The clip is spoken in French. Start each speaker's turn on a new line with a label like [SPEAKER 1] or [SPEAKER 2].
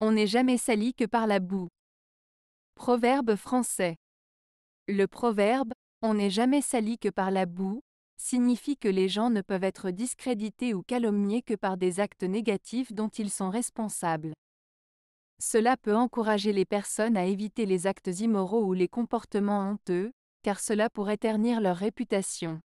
[SPEAKER 1] On n'est jamais sali que par la boue. Proverbe français. Le proverbe On n'est jamais sali que par la boue signifie que les gens ne peuvent être discrédités ou calomniés que par des actes négatifs dont ils sont responsables. Cela peut encourager les personnes à éviter les actes immoraux ou les comportements honteux, car cela pourrait ternir leur réputation.